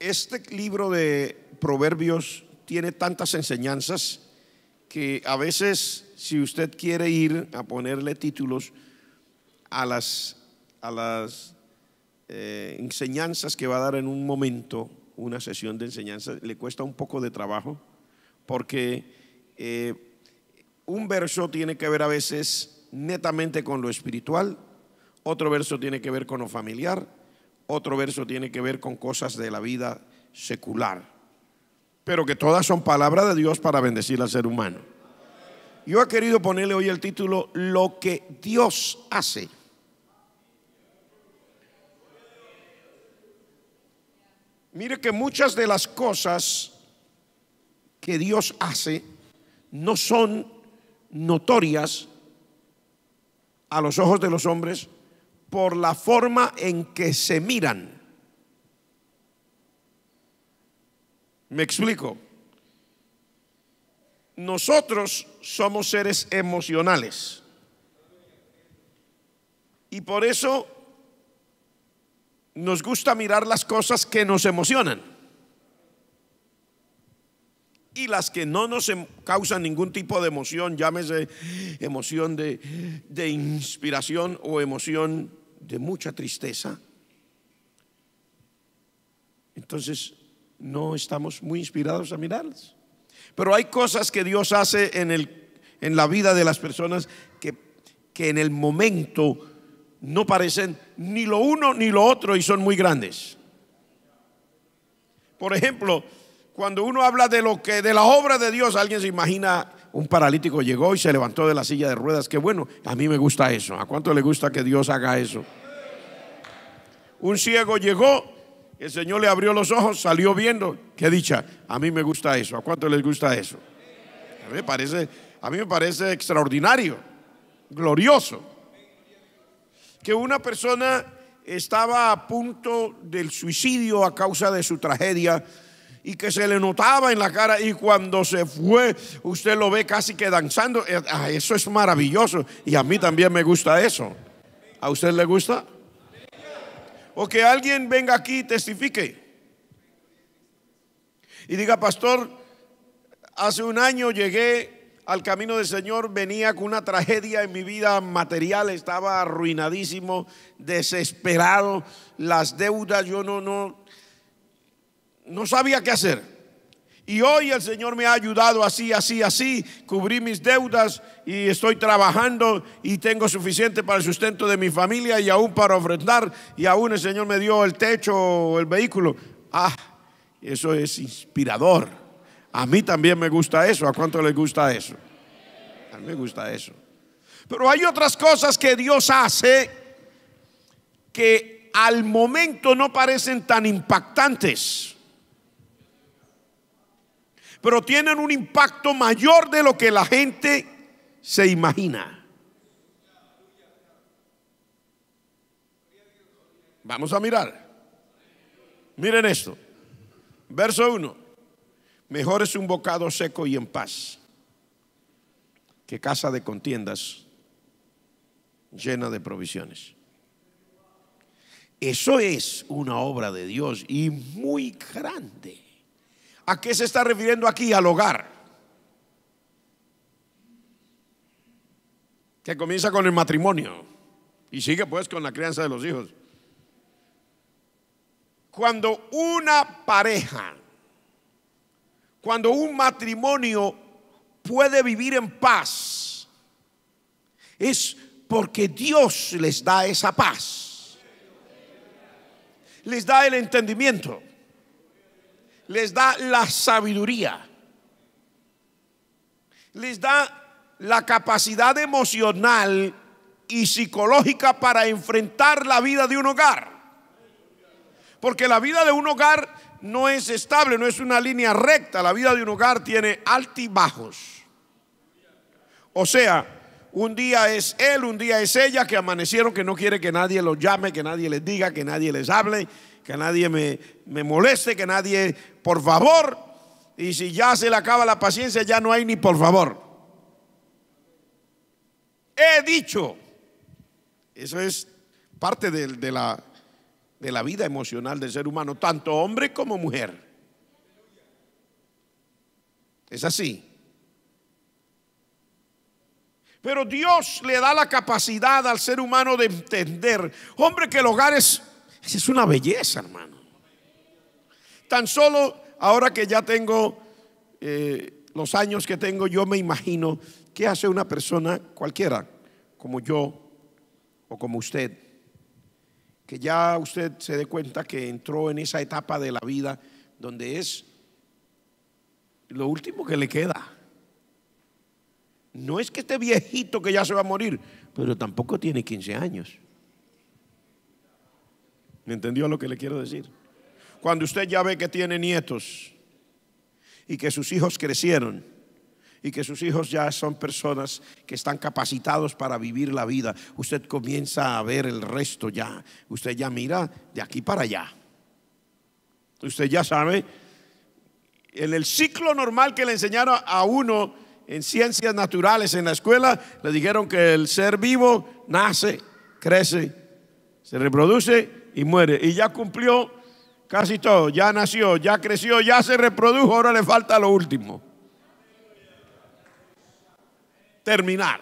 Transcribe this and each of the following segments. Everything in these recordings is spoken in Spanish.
este libro de Proverbios tiene tantas enseñanzas que a veces si usted quiere ir a ponerle títulos a las, eh, enseñanzas que va a dar en un momento, una sesión de enseñanza, le cuesta un poco de trabajo porque eh, un verso tiene que ver a veces netamente con lo espiritual, otro verso tiene que ver con lo familiar, otro verso tiene que ver con cosas de la vida secular, pero que todas son palabras de Dios para bendecir al ser humano. Yo he querido ponerle hoy el título Lo que Dios hace. Mire que muchas de las cosas que Dios hace no son notorias a los ojos de los hombres, por la forma en que se miran. Me explico. Nosotros somos seres emocionales. Y por eso nos gusta mirar las cosas que nos emocionan y las que no nos em, causan ningún tipo de emoción, llámese emoción de, de, inspiración o emoción de mucha tristeza, entonces no estamos muy inspirados a mirarlas. Pero hay cosas que Dios hace en, el, en la vida de las personas que, que en el momento no parecen ni lo uno ni lo otro y son muy grandes. Por ejemplo, cuando uno habla de lo que de la obra de Dios, alguien se imagina un paralítico llegó y se levantó de la silla de ruedas. Qué bueno, a mí me gusta eso. ¿A cuánto le gusta que Dios haga eso? Un ciego llegó, el Señor le abrió los ojos, salió viendo. Qué dicha, a mí me gusta eso. ¿A cuánto les gusta eso? me parece, a mí me parece extraordinario, glorioso. Que una persona estaba a punto del suicidio a causa de su tragedia y que se le notaba en la cara y cuando se fue usted lo ve casi que danzando. Eh, ah, eso es maravilloso y a mí también me gusta eso. ¿A usted le gusta? O que alguien venga aquí y testifique y diga, pastor, hace un año llegué al camino del Señor, venía con una tragedia en mi vida material, estaba arruinadísimo, desesperado, las deudas, yo no, no, no sabía qué hacer. Y hoy el Señor me ha ayudado así, así, así. Cubrí mis deudas y estoy trabajando y tengo suficiente para el sustento de mi familia y aún para ofrendar. Y aún el Señor me dio el techo o el vehículo. Ah, eso es inspirador. A mí también me gusta eso. ¿A cuánto le gusta eso? A mí me gusta eso. Pero hay otras cosas que Dios hace que al momento no parecen tan impactantes pero tienen un impacto mayor de lo que la gente se imagina. Vamos a mirar. Miren esto. Verso 1. Mejor es un bocado seco y en paz que casa de contiendas llena de provisiones. Eso es una obra de Dios y muy grande. ¿A qué se está refiriendo aquí? Al hogar. Que comienza con el matrimonio y sigue pues con la crianza de los hijos. Cuando una pareja, cuando un matrimonio puede vivir en paz, es porque Dios les da esa paz. Les da el entendimiento les da la sabiduría, les da la capacidad emocional y psicológica para enfrentar la vida de un hogar. Porque la vida de un hogar no es estable, no es una línea recta. La vida de un hogar tiene altibajos. O sea, un día es él, un día es ella que amanecieron, que no quiere que nadie los llame, que nadie les diga, que nadie les hable, que nadie me, moleste, que nadie, por favor, y si ya se le acaba la paciencia, ya no hay ni por favor. He dicho, eso es parte de, la, de la vida emocional del ser humano, tanto hombre como mujer. Es así. Pero Dios le da la capacidad al ser humano de entender, hombre, que el hogar es esa es una belleza, hermano. Tan solo ahora que ya tengo eh, los años que tengo, yo me imagino qué hace una persona cualquiera, como yo o como usted, que ya usted se dé cuenta que entró en esa etapa de la vida donde es lo último que le queda. No es que esté viejito que ya se va a morir, pero tampoco tiene 15 años. ¿Me entendió lo que le quiero decir? Cuando usted ya ve que tiene nietos y que sus hijos crecieron y que sus hijos ya son personas que están capacitados para vivir la vida, usted comienza a ver el resto ya. Usted ya mira de aquí para allá. Usted ya sabe, en el ciclo normal que le enseñaron a uno en ciencias naturales en la escuela, le dijeron que el ser vivo nace, crece, se reproduce y muere. Y ya cumplió casi todo, ya nació, ya creció, ya se reprodujo, ahora le falta lo último. Terminar.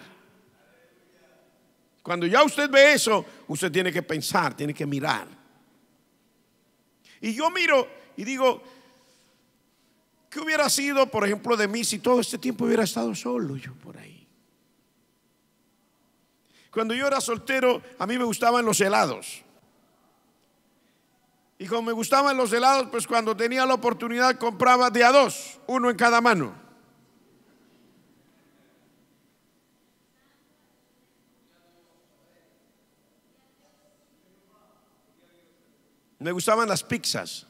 Cuando ya usted ve eso, usted tiene que pensar, tiene que mirar. Y yo miro y digo, ¿qué hubiera sido, por ejemplo, de mí si todo este tiempo hubiera estado solo yo por ahí? Cuando yo era soltero, a mí me gustaban los helados. Y como me gustaban los helados, pues cuando tenía la oportunidad compraba de a dos, uno en cada mano. Me gustaban las pizzas.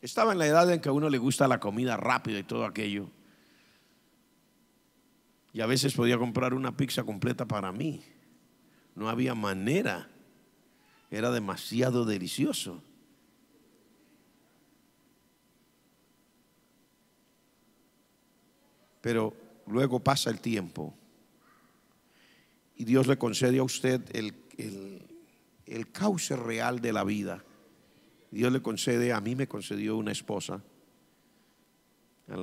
Estaba en la edad en que a uno le gusta la comida rápida y todo aquello. Y a veces podía comprar una pizza completa para mí. No había manera. Era demasiado delicioso. pero luego pasa el tiempo y Dios le concede a usted el, cauce real de la vida. Dios le concede, a mí me concedió una esposa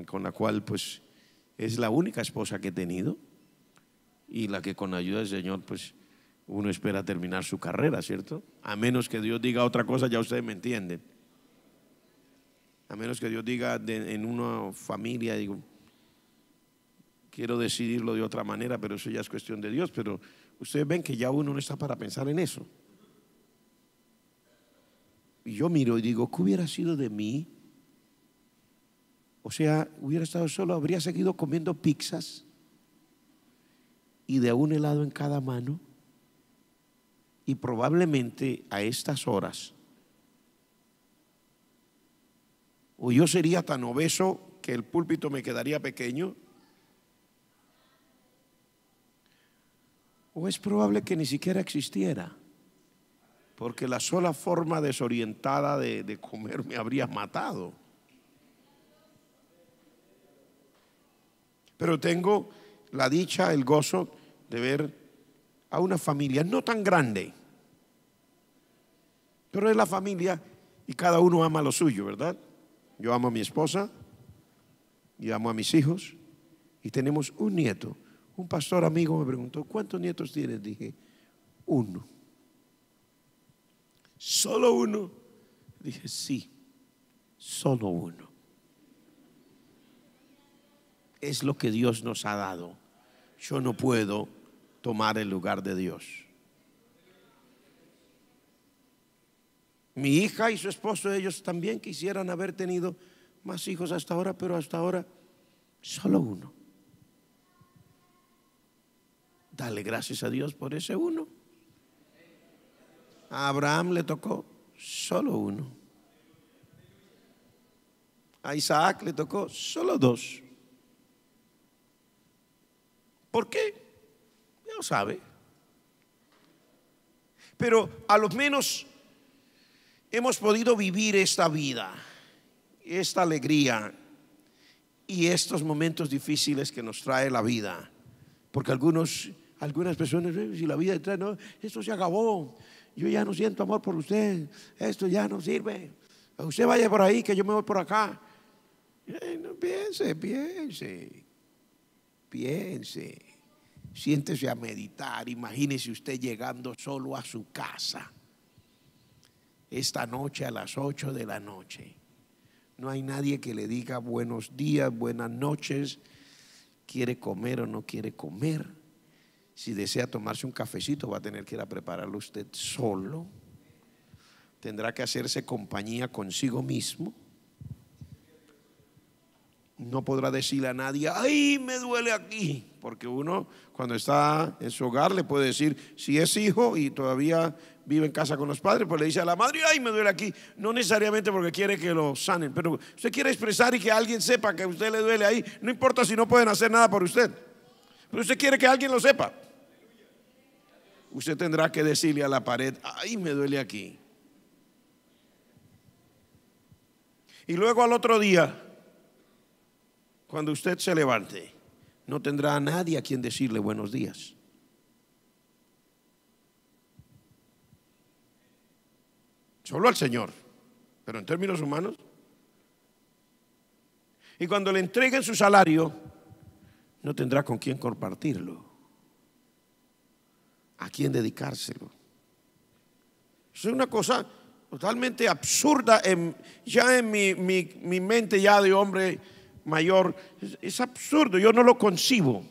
con la cual pues es la única esposa que he tenido y la que con ayuda del Señor pues uno espera terminar su carrera, ¿cierto? A menos que Dios diga otra cosa, ya ustedes me entienden. A menos que Dios diga en una familia, digo, quiero decidirlo de otra manera, pero eso ya es cuestión de Dios. Pero ustedes ven que ya uno no está para pensar en eso. Y yo miro y digo, ¿qué hubiera sido de mí? O sea, hubiera estado solo, habría seguido comiendo pizzas y de un helado en cada mano. Y probablemente a estas horas, o yo sería tan obeso que el púlpito me quedaría pequeño o es probable que ni siquiera existiera, porque la sola forma desorientada de, comer me habría matado. Pero tengo la dicha, el gozo de ver a una familia no tan grande, pero es la familia y cada uno ama lo suyo, ¿verdad? Yo amo a mi esposa y amo a mis hijos y tenemos un nieto un pastor amigo me preguntó, ¿cuántos nietos tienes? Dije, uno. ¿Solo uno? Dije, sí, solo uno. Es lo que Dios nos ha dado. Yo no puedo tomar el lugar de Dios. Mi hija y su esposo, ellos también quisieran haber tenido más hijos hasta ahora, pero hasta ahora solo uno. Dale gracias a Dios por ese uno. A Abraham le tocó solo uno. A Isaac le tocó solo dos. ¿Por qué? Ya lo sabe. Pero a lo menos hemos podido vivir esta vida, esta alegría y estos momentos difíciles que nos trae la vida. Porque algunos algunas personas, eh, si la vida entra, no, esto se acabó, yo ya no siento amor por usted, esto ya no sirve, usted vaya por ahí que yo me voy por acá. Eh, piense, piense, piense, siéntese a meditar, imagínese usted llegando solo a su casa esta noche a las 8 de la noche. No hay nadie que le diga buenos días, buenas noches, quiere comer o no quiere comer. Si desea tomarse un cafecito, va a tener que ir a prepararlo usted solo. Tendrá que hacerse compañía consigo mismo. No podrá decirle a nadie, ay, me duele aquí. Porque uno cuando está en su hogar le puede decir, si es hijo y todavía vive en casa con los padres, pues le dice a la madre, ay, me duele aquí. No necesariamente porque quiere que lo sanen, pero usted quiere expresar y que alguien sepa que a usted le duele ahí. No importa si no pueden hacer nada por usted, pero usted quiere que alguien lo sepa usted tendrá que decirle a la pared, ay, me duele aquí. Y luego al otro día, cuando usted se levante, no tendrá a nadie a quien decirle buenos días. Solo al Señor, pero en términos humanos. Y cuando le entreguen su salario, no tendrá con quién compartirlo a quién dedicárselo. Es una cosa totalmente absurda, en, ya en mi, mente ya de hombre mayor, es absurdo, yo no lo concibo.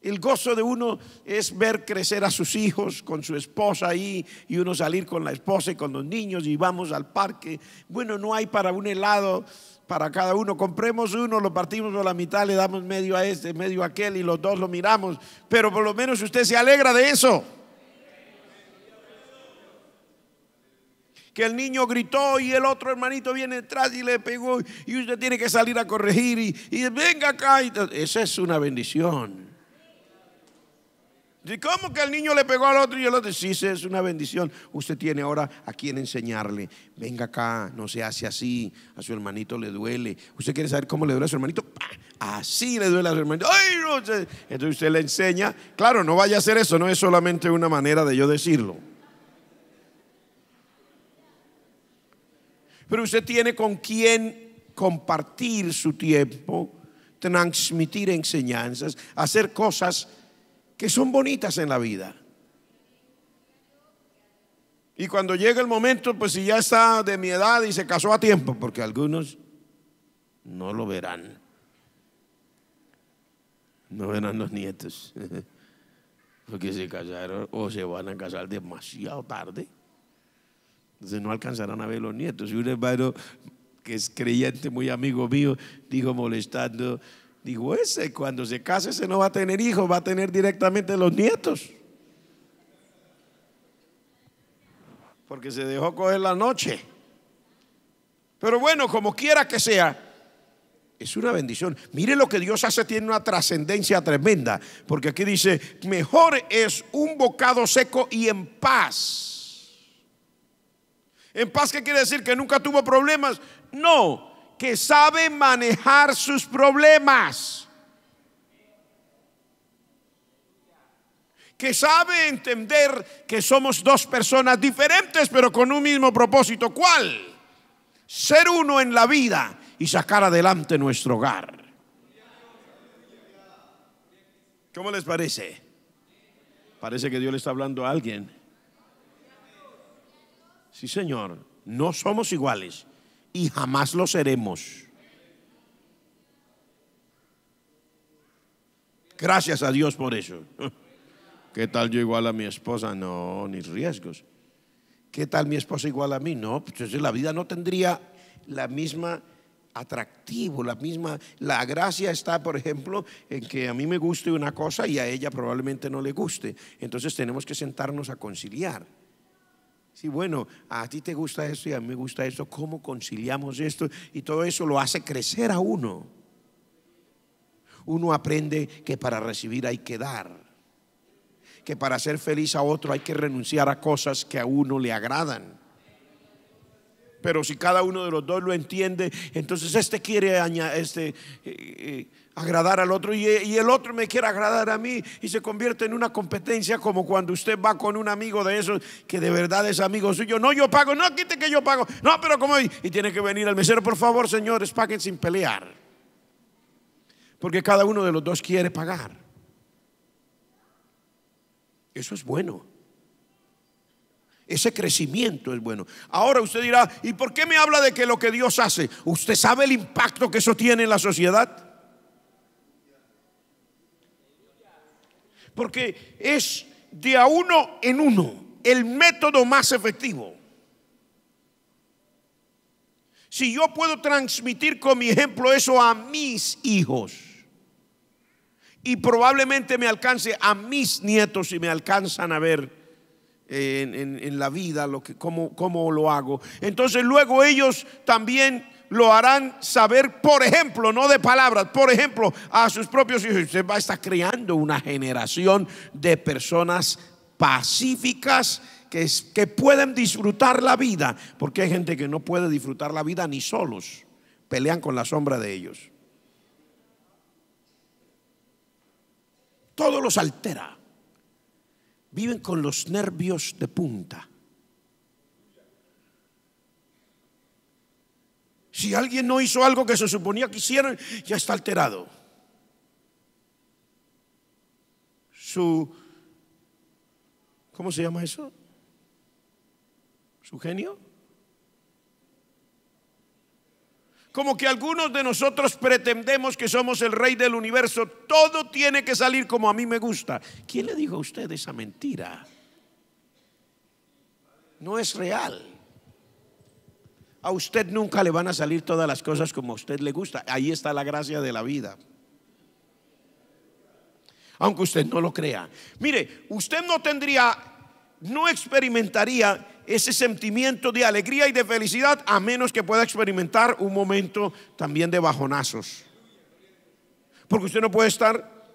El gozo de uno es ver crecer a sus hijos con su esposa ahí y uno salir con la esposa y con los niños y vamos al parque. Bueno, no hay para un helado para cada uno. Compremos uno, lo partimos por la mitad, le damos medio a este, medio a aquel y los dos lo miramos. Pero por lo menos usted se alegra de eso. Que el niño gritó y el otro hermanito viene detrás y le pegó y usted tiene que salir a corregir y, venga acá. esa es una bendición. ¿Cómo que el niño le pegó al otro y yo otro? Sí, es una bendición. Usted tiene ahora a quien enseñarle. Venga acá, no se hace así. A su hermanito le duele. ¿Usted quiere saber cómo le duele a su hermanito? Así le duele a su hermanito. Entonces usted le enseña. Claro, no vaya a hacer eso, no es solamente una manera de yo decirlo. Pero usted tiene con quien compartir su tiempo, transmitir enseñanzas, hacer cosas que son bonitas en la vida. Y cuando llega el momento, pues si ya está de mi edad y se casó a tiempo, porque algunos no lo verán. No verán los nietos, porque se casaron o se van a casar demasiado tarde. Entonces no alcanzarán a ver los nietos. Y un hermano que es creyente, muy amigo mío, dijo molestando, Digo, ese cuando se case, ese no va a tener hijos, va a tener directamente los nietos. Porque se dejó coger la noche. Pero bueno, como quiera que sea, es una bendición. Mire lo que Dios hace, tiene una trascendencia tremenda. Porque aquí dice, mejor es un bocado seco y en paz. En paz, ¿qué quiere decir? Que nunca tuvo problemas. No, que sabe manejar sus problemas, que sabe entender que somos dos personas diferentes, pero con un mismo propósito. ¿Cuál? Ser uno en la vida y sacar adelante nuestro hogar. ¿Cómo les parece? Parece que Dios le está hablando a alguien. Sí, Señor, no somos iguales y jamás lo seremos. Gracias a Dios por eso. ¿Qué tal yo igual a mi esposa? No, ni riesgos. ¿Qué tal mi esposa igual a mí? No, pues la vida no tendría la misma atractivo, la misma, la gracia está, por ejemplo, en que a mí me guste una cosa y a ella probablemente no le guste. Entonces tenemos que sentarnos a conciliar. Si bueno, a ti te gusta esto y a mí me gusta esto, ¿cómo conciliamos esto? Y todo eso lo hace crecer a uno. Uno aprende que para recibir hay que dar, que para ser feliz a otro hay que renunciar a cosas que a uno le agradan. Pero si cada uno de los dos lo entiende, entonces este quiere añadir, este, eh, eh, agradar al otro y, el otro me quiere agradar a mí y se convierte en una competencia como cuando usted va con un amigo de esos que de verdad es amigo suyo. No, yo pago, no, quite que yo pago. No, pero como y tiene que venir al mesero, por favor, señores, paguen sin pelear. Porque cada uno de los dos quiere pagar. Eso es bueno. Ese crecimiento es bueno. Ahora usted dirá, ¿y por qué me habla de que lo que Dios hace? ¿Usted sabe el impacto que eso tiene en la sociedad? porque es de a uno en uno el método más efectivo. Si yo puedo transmitir con mi ejemplo eso a mis hijos, y probablemente me alcance a mis nietos y me alcanzan a ver eh, en, la vida lo que, cómo, cómo lo hago. Entonces luego ellos también lo harán saber, por ejemplo, no de palabras, por ejemplo, a sus propios hijos. Se va a estar creando una generación de personas pacíficas que, que pueden disfrutar la vida, porque hay gente que no puede disfrutar la vida ni solos, pelean con la sombra de ellos. Todo los altera. Viven con los nervios de punta. Si alguien no hizo algo que se suponía que hiciera ya está alterado. Su, ¿cómo se llama eso? ¿Su genio? como que algunos de nosotros pretendemos que somos el rey del universo, todo tiene que salir como a mí me gusta. ¿Quién le dijo a usted esa mentira? No es real. A usted nunca le van a salir todas las cosas como a usted le gusta. Ahí está la gracia de la vida. Aunque usted no lo crea. Mire, usted no tendría, no experimentaría ese sentimiento de alegría y de felicidad a menos que pueda experimentar un momento también de bajonazos. Porque usted no puede estar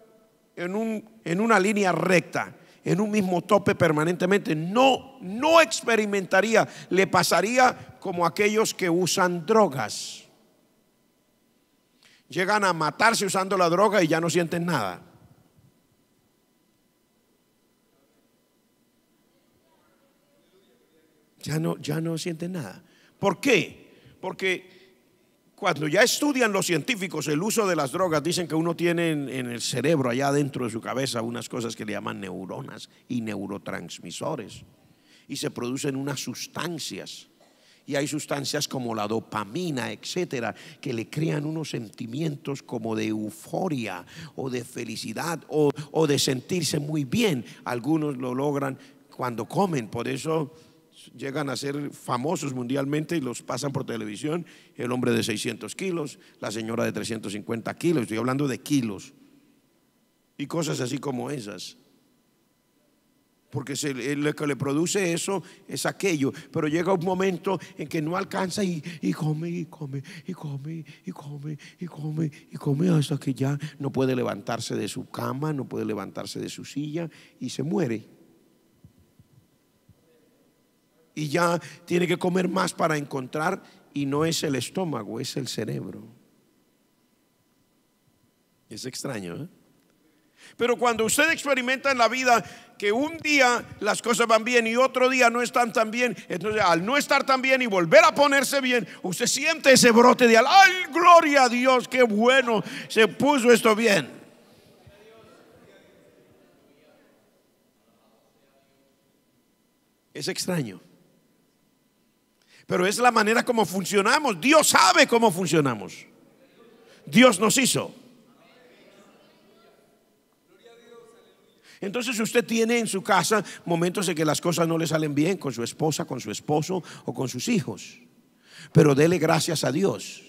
en, en una línea recta en un mismo tope permanentemente. No, no experimentaría, le pasaría como aquellos que usan drogas. Llegan a matarse usando la droga y ya no sienten nada. Ya no, ya no sienten nada. ¿Por qué? Porque cuando ya estudian los científicos el uso de las drogas, dicen que uno tiene en, el cerebro, allá dentro de su cabeza, unas cosas que le llaman neuronas y neurotransmisores. Y se producen unas sustancias. Y hay sustancias como la dopamina, etcétera, que le crean unos sentimientos como de euforia o de felicidad o de sentirse muy bien. Algunos lo logran cuando comen. Por eso llegan a ser famosos mundialmente y los pasan por televisión, el hombre de 600 kilos, la señora de 350 kilos, estoy hablando de kilos, y cosas así como esas. Porque lo que le produce eso es aquello. Pero llega un momento en que no alcanza y, y come, y come, y come, y come, y come, y come, hasta que ya no puede levantarse de su cama, no puede levantarse de su silla y se muere y ya tiene que comer más para encontrar y no es el estómago, es el cerebro. Es extraño, ¿eh? Pero cuando usted experimenta en la vida que un día las cosas van bien y otro día no están tan bien, entonces al no estar tan bien y volver a ponerse bien, usted siente ese brote de ¡ay, gloria a Dios! ¡Qué bueno! Se puso esto bien. Es extraño. Pero es la manera como funcionamos. Dios sabe cómo funcionamos. Dios nos hizo. Entonces usted tiene en su casa momentos en que las cosas no le salen bien con su esposa, con su esposo o con sus hijos. Pero dele gracias a Dios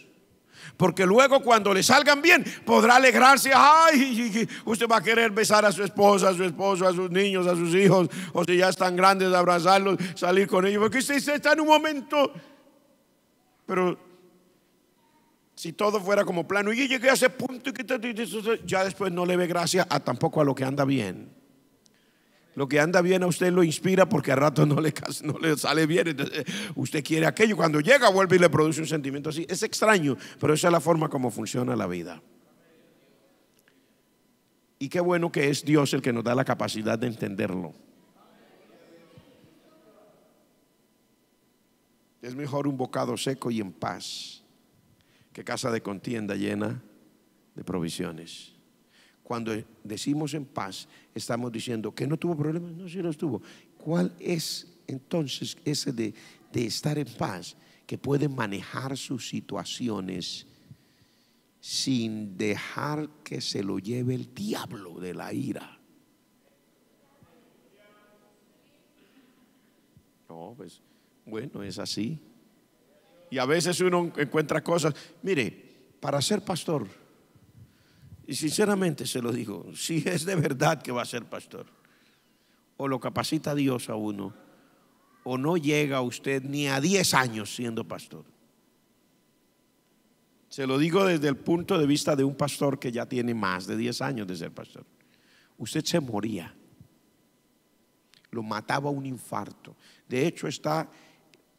porque luego cuando le salgan bien, podrá alegrarse. Ay, usted va a querer besar a su esposa, a su esposo, a sus niños, a sus hijos. O si ya están grandes, abrazarlos, salir con ellos. Porque usted está en un momento. Pero si todo fuera como plano, y llegué a ese punto, ya después no le ve gracia a tampoco a lo que anda bien. Lo que anda bien a usted lo inspira porque a rato no le, no le sale bien. Entonces, usted quiere aquello. Cuando llega, vuelve y le produce un sentimiento así. Es extraño, pero esa es la forma como funciona la vida. Y qué bueno que es Dios el que nos da la capacidad de entenderlo. Es mejor un bocado seco y en paz que casa de contienda llena de provisiones. Cuando decimos en paz, estamos diciendo que no tuvo problemas, no, si los tuvo. ¿Cuál es entonces ese de, de estar en paz? Que puede manejar sus situaciones sin dejar que se lo lleve el diablo de la ira. No, pues bueno, es así. Y a veces uno encuentra cosas. Mire, para ser pastor y sinceramente se lo digo, si es de verdad que va a ser pastor, o lo capacita Dios a uno, o no llega usted ni a 10 años siendo pastor. Se lo digo desde el punto de vista de un pastor que ya tiene más de 10 años de ser pastor. Usted se moría. Lo mataba un infarto. De hecho, está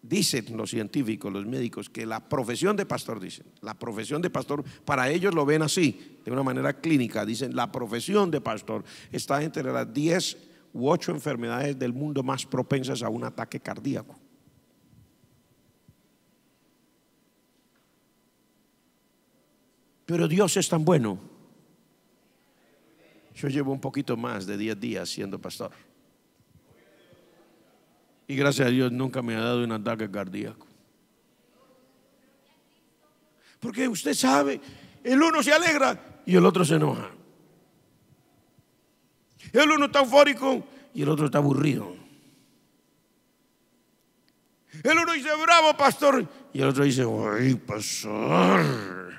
dicen los científicos, los médicos, que la profesión de pastor, dicen, la profesión de pastor, para ellos lo ven así, de una manera clínica, dicen, la profesión de pastor está entre las 10 u 8 enfermedades del mundo más propensas a un ataque cardíaco. Pero Dios es tan bueno. Yo llevo un poquito más de 10 días siendo pastor. Y gracias a Dios nunca me ha dado un ataque cardíaco. Porque usted sabe, el uno se alegra y el otro se enoja. El uno está eufórico y el otro está aburrido. El uno dice, bravo pastor, y el otro dice, ay pastor.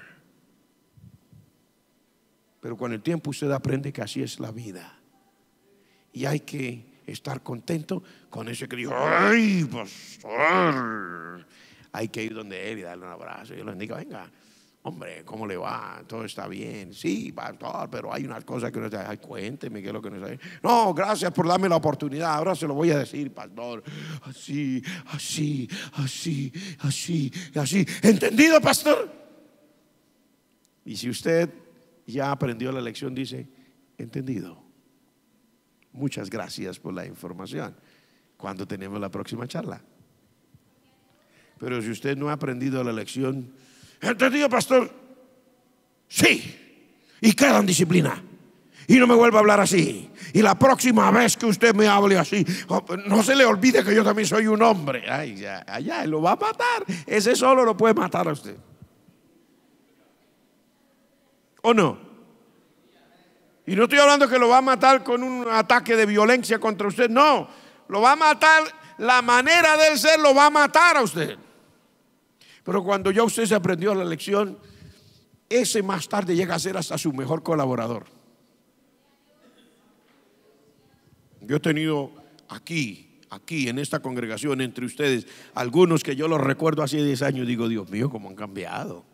Pero con el tiempo usted aprende que así es la vida. Y hay que estar contento con ese que dijo, ay, pastor. Hay que ir donde él y darle un abrazo. Yo le digo, venga, hombre, ¿cómo le va? Todo está bien. Sí, pastor, pero hay unas cosas que no se Ay, cuénteme qué es lo que no está No, gracias por darme la oportunidad. Ahora se lo voy a decir, pastor. Así, así, así, así, así. ¿Entendido, pastor? Y si usted ya aprendió la lección, dice, entendido. Muchas gracias por la información. ¿Cuándo tenemos la próxima charla? Pero si usted no ha aprendido la lección, ¿entendido, pastor? Sí. Y queda en disciplina. Y no me vuelva a hablar así. Y la próxima vez que usted me hable así, oh, no se le olvide que yo también soy un hombre. Ay, ya, ya, lo va a matar. Ese solo lo puede matar a usted. ¿O no? Y no estoy hablando que lo va a matar con un ataque de violencia contra usted, no, lo va a matar, la manera del ser lo va a matar a usted. Pero cuando ya usted se aprendió la lección, ese más tarde llega a ser hasta su mejor colaborador. Yo he tenido aquí, aquí, en esta congregación, entre ustedes, algunos que yo los recuerdo hace 10 años, digo, Dios mío, cómo han cambiado.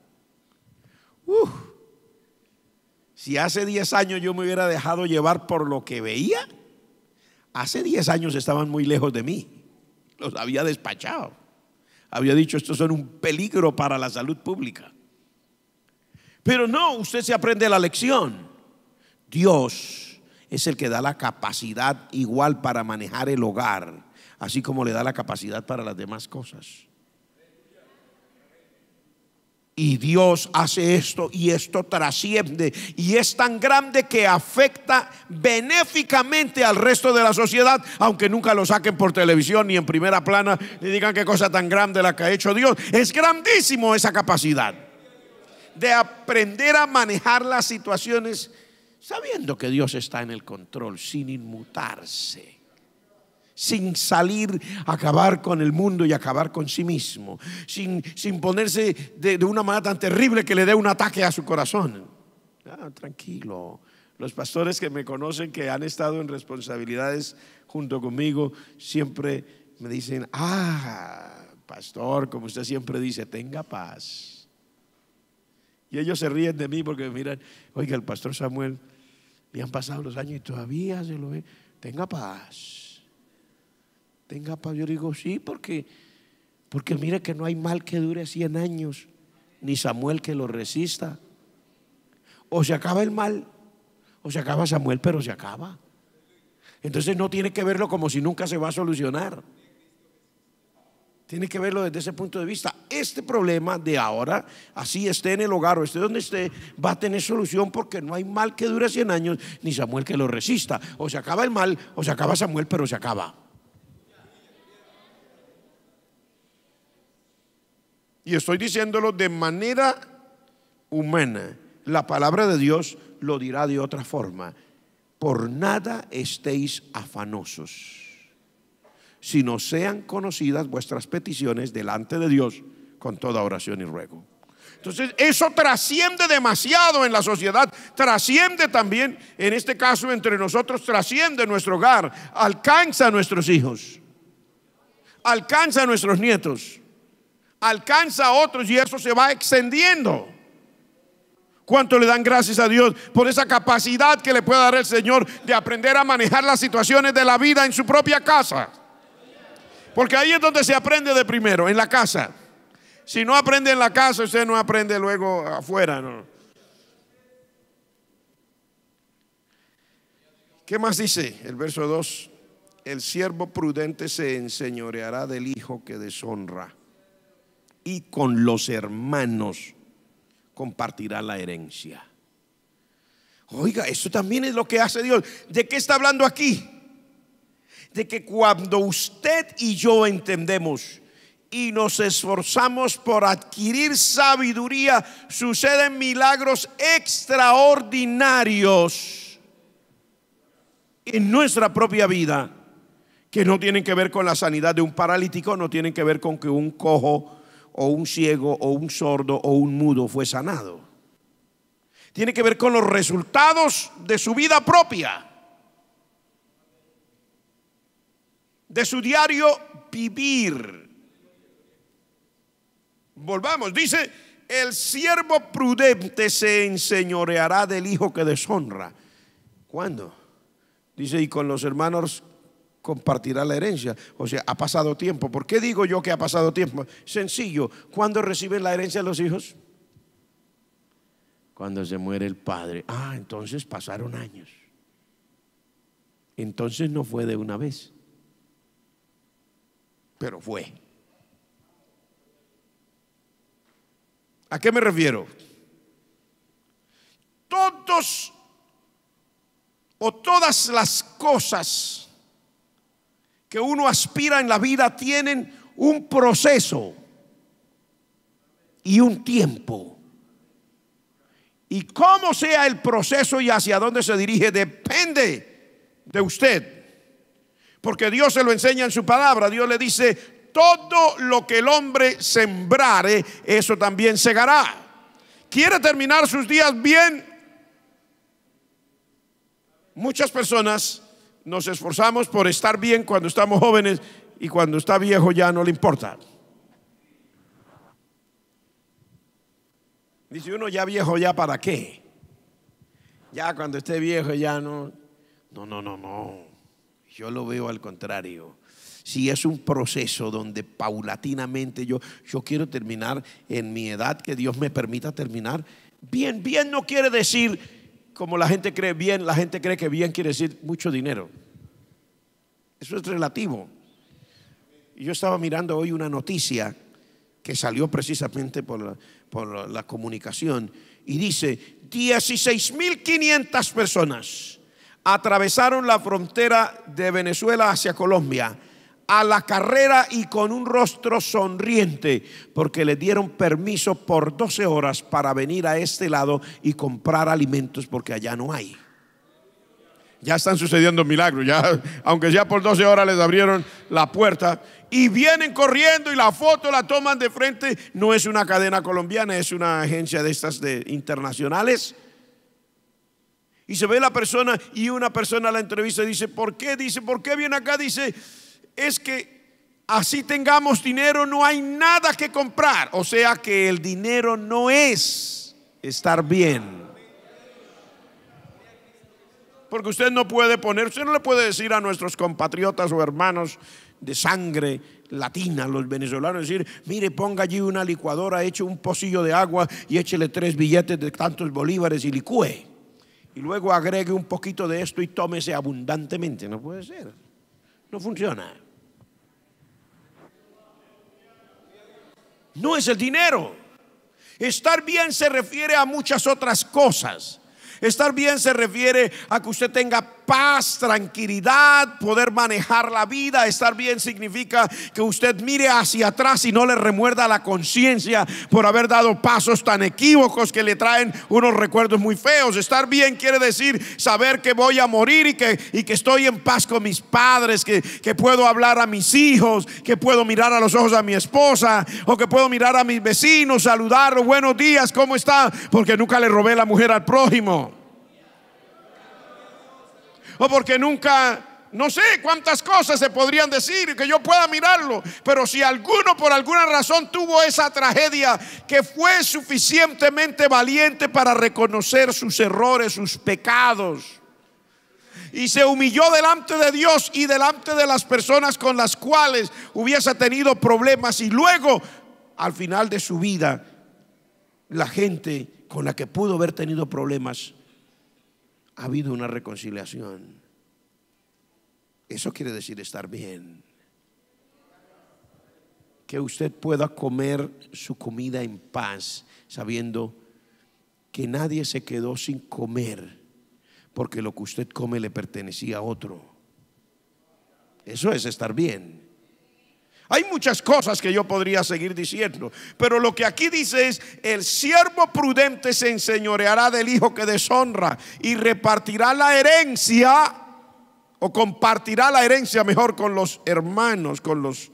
Si hace 10 años yo me hubiera dejado llevar por lo que veía, hace 10 años estaban muy lejos de mí. Los había despachado. Había dicho, estos son un peligro para la salud pública. Pero no, usted se aprende la lección. Dios es el que da la capacidad igual para manejar el hogar, así como le da la capacidad para las demás cosas. Y Dios hace esto y esto trasciende y es tan grande que afecta benéficamente al resto de la sociedad, aunque nunca lo saquen por televisión ni en primera plana y digan qué cosa tan grande la que ha hecho Dios. Es grandísimo esa capacidad de aprender a manejar las situaciones sabiendo que Dios está en el control, sin inmutarse sin salir a acabar con el mundo y acabar con sí mismo, sin, ponerse de, una manera tan terrible que le dé un ataque a su corazón. Ah, tranquilo. Los pastores que me conocen, que han estado en responsabilidades junto conmigo, siempre me dicen, ah, pastor, como usted siempre dice, tenga paz. Y ellos se ríen de mí porque miran, oiga, el pastor Samuel, Le han pasado los años y todavía se lo ve, tenga paz tenga paz. Yo le digo, sí, porque, porque mire que no hay mal que dure 100 años, ni Samuel que lo resista. O se acaba el mal, o se acaba Samuel, pero se acaba. Entonces no tiene que verlo como si nunca se va a solucionar. Tiene que verlo desde ese punto de vista. Este problema de ahora, así esté en el hogar o esté donde esté, va a tener solución porque no hay mal que dure 100 años, ni Samuel que lo resista. O se acaba el mal, o se acaba Samuel, pero se acaba. Y estoy diciéndolo de manera humana. La palabra de Dios lo dirá de otra forma. Por nada estéis afanosos, sino sean conocidas vuestras peticiones delante de Dios con toda oración y ruego. Entonces, eso trasciende demasiado en la sociedad, trasciende también, en este caso, entre nosotros, trasciende nuestro hogar, alcanza a nuestros hijos, alcanza a nuestros nietos alcanza a otros y eso se va extendiendo. ¿Cuánto le dan gracias a Dios por esa capacidad que le puede dar el Señor de aprender a manejar las situaciones de la vida en su propia casa? Porque ahí es donde se aprende de primero, en la casa. Si no aprende en la casa, usted no aprende luego afuera. ¿Qué más dice el verso 2? El siervo prudente se enseñoreará del hijo que deshonra y con los hermanos compartirá la herencia. Oiga, eso también es lo que hace Dios. ¿De qué está hablando aquí? De que cuando usted y yo entendemos y nos esforzamos por adquirir sabiduría, suceden milagros extraordinarios en nuestra propia vida que no tienen que ver con la sanidad de un paralítico, no tienen que ver con que un cojo o un ciego o un sordo o un mudo fue sanado. Tiene que ver con los resultados de su vida propia, de su diario vivir. Volvamos, dice, el siervo prudente se enseñoreará del hijo que deshonra. ¿Cuándo? Dice, y con los hermanos compartirá la herencia. O sea, ha pasado tiempo. ¿Por qué digo yo que ha pasado tiempo? Sencillo, ¿cuándo reciben la herencia los hijos? Cuando se muere el padre. Ah, entonces pasaron años. Entonces no fue de una vez, pero fue. ¿A qué me refiero? Todos o todas las cosas que uno aspira en la vida tienen un proceso y un tiempo. Y cómo sea el proceso y hacia dónde se dirige depende de usted. Porque Dios se lo enseña en su palabra. Dios le dice, todo lo que el hombre sembrare, eso también segará. ¿Quiere terminar sus días bien? Muchas personas nos esforzamos por estar bien cuando estamos jóvenes y cuando está viejo ya no le importa. Dice uno, ya viejo, ya para qué. Ya cuando esté viejo, ya no. No, no, no, no. Yo lo veo al contrario. Si es un proceso donde paulatinamente yo, yo quiero terminar en mi edad, que Dios me permita terminar. Bien, bien no quiere decir como la gente cree bien, la gente cree que bien quiere decir mucho dinero. Eso es relativo. Yo estaba mirando hoy una noticia que salió precisamente por la, por la comunicación y dice, 16.500 personas atravesaron la frontera de Venezuela hacia Colombia a la carrera y con un rostro sonriente, porque le dieron permiso por 12 horas para venir a este lado y comprar alimentos porque allá no hay. Ya están sucediendo milagros, ya, aunque ya por 12 horas les abrieron la puerta y vienen corriendo y la foto la toman de frente. No es una cadena colombiana, es una agencia de estas de internacionales. Y se ve la persona y una persona la entrevista y dice, ¿por qué? Dice, ¿por qué viene acá? Dice, es que así tengamos dinero, no hay nada que comprar. O sea que el dinero no es estar bien. Porque usted no puede poner, usted no le puede decir a nuestros compatriotas o hermanos de sangre latina, los venezolanos, decir, mire, ponga allí una licuadora, eche un pocillo de agua y échele tres billetes de tantos bolívares y licúe. Y luego agregue un poquito de esto y tómese abundantemente. No puede ser no funciona. No es el dinero. Estar bien se refiere a muchas otras cosas. Estar bien se refiere a que usted tenga paz, tranquilidad, poder manejar la vida. Estar bien significa que usted mire hacia atrás y no le remuerda la conciencia por haber dado pasos tan equívocos que le traen unos recuerdos muy feos. Estar bien quiere decir saber que voy a morir y que, y que estoy en paz con mis padres, que, que puedo hablar a mis hijos, que puedo mirar a los ojos a mi esposa o que puedo mirar a mis vecinos, saludarlos, buenos días, ¿cómo está? Porque nunca le robé la mujer al prójimo o porque nunca... No sé cuántas cosas se podrían decir que yo pueda mirarlo, pero si alguno por alguna razón tuvo esa tragedia que fue suficientemente valiente para reconocer sus errores, sus pecados, y se humilló delante de Dios y delante de las personas con las cuales hubiese tenido problemas y luego al final de su vida la gente con la que pudo haber tenido problemas ha habido una reconciliación. Eso quiere decir estar bien. Que usted pueda comer su comida en paz, sabiendo que nadie se quedó sin comer, porque lo que usted come le pertenecía a otro. Eso es estar bien. Hay muchas cosas que yo podría seguir diciendo, pero lo que aquí dice es, el siervo prudente se enseñoreará del hijo que deshonra y repartirá la herencia o compartirá la herencia mejor con los hermanos, con los...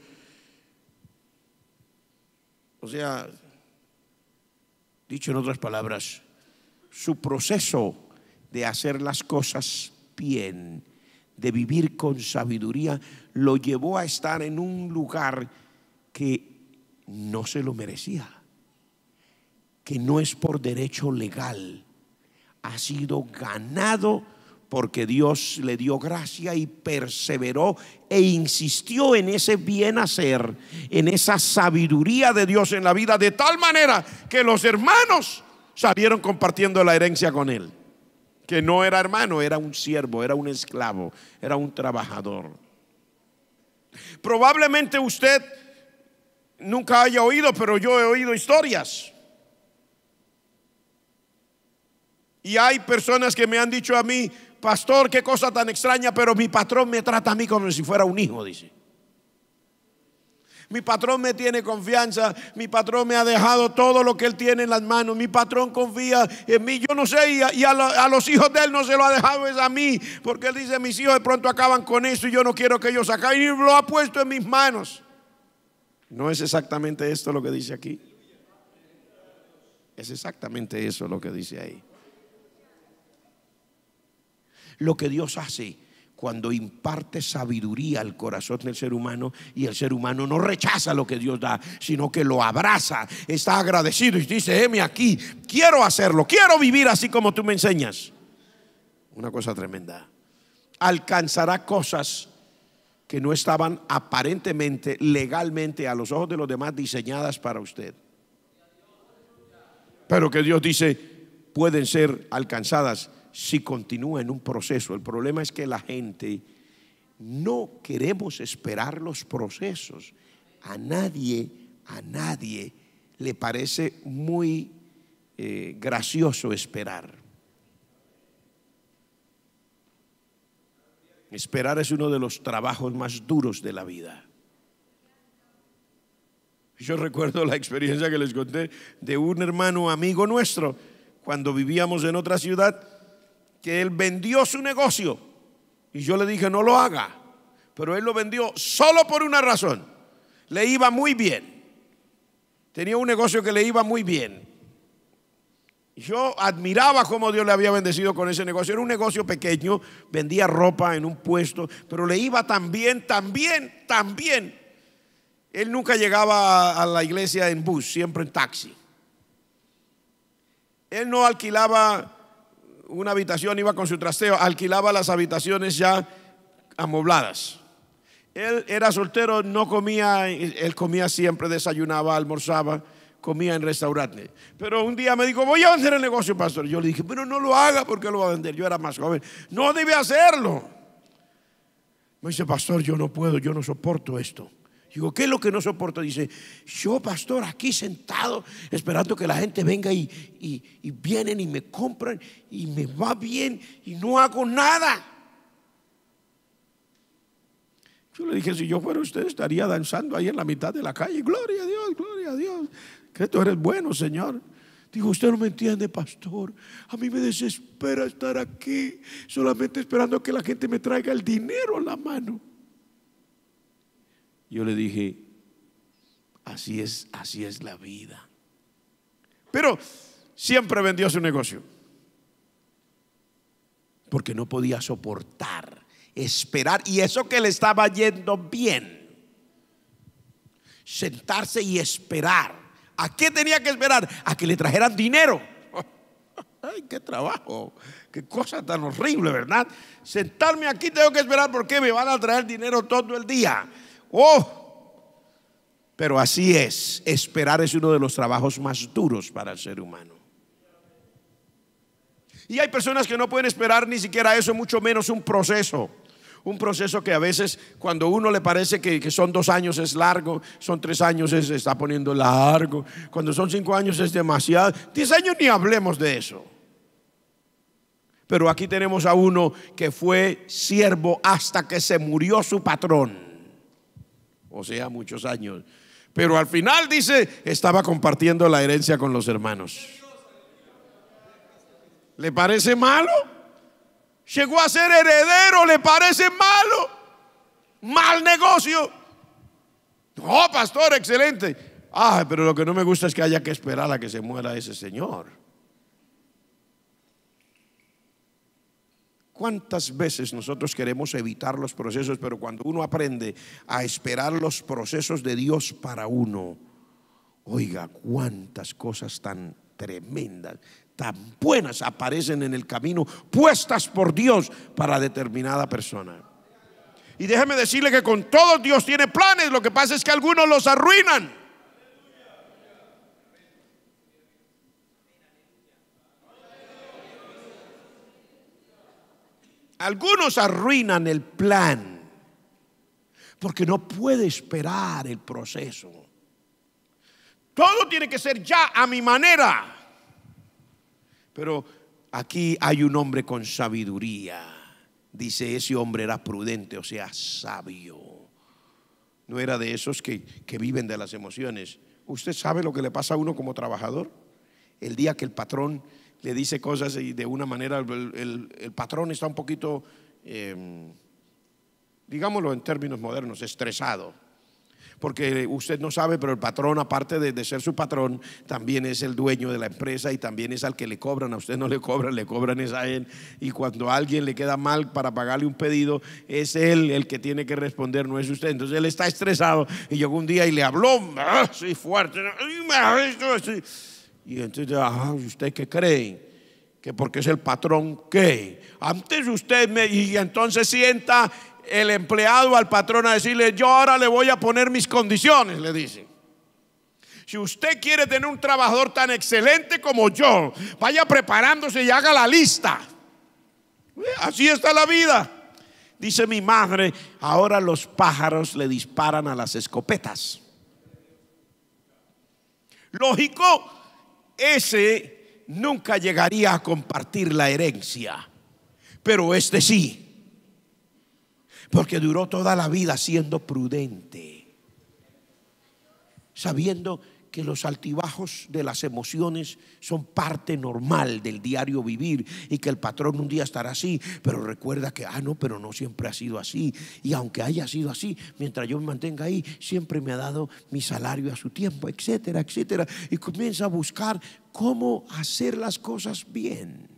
O sea, dicho en otras palabras, su proceso de hacer las cosas bien de vivir con sabiduría, lo llevó a estar en un lugar que no se lo merecía, que no es por derecho legal, ha sido ganado porque Dios le dio gracia y perseveró e insistió en ese bien hacer, en esa sabiduría de Dios en la vida, de tal manera que los hermanos salieron compartiendo la herencia con él que no era hermano, era un siervo, era un esclavo, era un trabajador. Probablemente usted nunca haya oído, pero yo he oído historias. Y hay personas que me han dicho a mí, pastor, qué cosa tan extraña, pero mi patrón me trata a mí como si fuera un hijo, dice. Mi patrón me tiene confianza. Mi patrón me ha dejado todo lo que él tiene en las manos. Mi patrón confía en mí. Yo no sé, y a, los hijos de él no se lo ha dejado, es a mí. Porque él dice, mis hijos de pronto acaban con eso y yo no quiero que ellos acaben. Y lo ha puesto en mis manos. No es exactamente esto lo que dice aquí. Es exactamente eso lo que dice ahí. Lo que Dios hace cuando imparte sabiduría al corazón del ser humano y el ser humano no rechaza lo que Dios da, sino que lo abraza, está agradecido y dice, heme aquí, quiero hacerlo, quiero vivir así como tú me enseñas. Una cosa tremenda. Alcanzará cosas que no estaban aparentemente, legalmente, a los ojos de los demás diseñadas para usted. Pero que Dios dice, pueden ser alcanzadas si continúa en un proceso. El problema es que la gente no queremos esperar los procesos. A nadie, a nadie le parece muy eh, gracioso esperar. Esperar es uno de los trabajos más duros de la vida. Yo recuerdo la experiencia que les conté de un hermano amigo nuestro cuando vivíamos en otra ciudad él vendió su negocio. Y yo le dije, no lo haga. Pero él lo vendió solo por una razón. Le iba muy bien. Tenía un negocio que le iba muy bien. Yo admiraba cómo Dios le había bendecido con ese negocio. Era un negocio pequeño, vendía ropa en un puesto, pero le iba tan bien, también. Él nunca llegaba a la iglesia en bus, siempre en taxi. Él no alquilaba una habitación, iba con su trasteo, alquilaba las habitaciones ya amobladas. Él era soltero, no comía, él comía siempre, desayunaba, almorzaba, comía en restaurantes. Pero un día me dijo, voy a vender el negocio, pastor. Yo le dije, pero no lo haga porque lo va a vender. Yo era más joven. No debe hacerlo. Me dice, pastor, yo no puedo, yo no soporto esto. Digo, ¿qué es lo que no soporto? Dice, yo pastor aquí sentado esperando que la gente venga y, vienen y me compran y me va bien y no hago nada. Yo le dije, si yo fuera usted, estaría danzando ahí en la mitad de la calle. Gloria a Dios, gloria a Dios. Que tú eres bueno, Señor. Digo, usted no me entiende, pastor. A mí me desespera estar aquí, solamente esperando que la gente me traiga el dinero a la mano. Yo le dije, así es, así es la vida. Pero siempre vendió su negocio. Porque no podía soportar, esperar. Y eso que le estaba yendo bien. Sentarse y esperar. ¿A qué tenía que esperar? A que le trajeran dinero. Ay, qué trabajo, qué cosa tan horrible, ¿verdad? Sentarme aquí tengo que esperar porque me van a traer dinero todo el día. ¡Oh! Pero así es, esperar es uno de los trabajos más duros para el ser humano. Y hay personas que no pueden esperar ni siquiera eso, mucho menos un proceso. Un proceso que a veces cuando uno le parece que, son dos años es largo, son tres años se está poniendo largo, cuando son cinco años es demasiado, diez años ni hablemos de eso. Pero aquí tenemos a uno que fue siervo hasta que se murió su patrón o sea, muchos años. Pero al final dice, estaba compartiendo la herencia con los hermanos. ¿Le parece malo? Llegó a ser heredero, ¿le parece malo? Mal negocio. Oh, pastor, excelente. Ah, pero lo que no me gusta es que haya que esperar a que se muera ese señor. ¿Cuántas veces nosotros queremos evitar los procesos, pero cuando uno aprende a esperar los procesos de Dios para uno, oiga, cuántas cosas tan tremendas, tan buenas aparecen en el camino, puestas por Dios para determinada persona. Y déjeme decirle que con todo Dios tiene planes, lo que pasa es que algunos los arruinan. Algunos arruinan el plan porque no puede esperar el proceso. Todo tiene que ser ya a mi manera. Pero aquí hay un hombre con sabiduría. Dice, ese hombre era prudente, o sea, sabio. No era de esos que, viven de las emociones. ¿Usted sabe lo que le pasa a uno como trabajador? El día que el patrón le dice cosas y de una manera el, patrón está un poquito, em, digámoslo en términos modernos, estresado. Porque usted no sabe, pero el patrón, aparte de, ser su patrón, también es el dueño de la empresa y también es al que le cobran. A usted no le cobran, le cobran es a él. Y cuando alguien le queda mal para pagarle un pedido, es él el que tiene que responder, no es usted. Entonces él está estresado y llegó un día y le habló, así fuerte, ¿me y entonces, ah, ¿usted qué cree? Que porque es el patrón, ¿qué? Antes usted me... Y entonces sienta el empleado al patrón a decirle, yo ahora le voy a poner mis condiciones, le dice. Si usted quiere tener un trabajador tan excelente como yo, vaya preparándose y haga la lista. Así está la vida. Dice mi madre, ahora los pájaros le disparan a las escopetas. Lógico, ese nunca llegaría a compartir la herencia, pero este sí, porque duró toda la vida siendo prudente, sabiendo que los altibajos de las emociones son parte normal del diario vivir y que el patrón un día estará así, pero recuerda que, ah, no, pero no siempre ha sido así. Y aunque haya sido así, mientras yo me mantenga ahí, siempre me ha dado mi salario a su tiempo, etcétera, etcétera. Y comienza a buscar cómo hacer las cosas bien.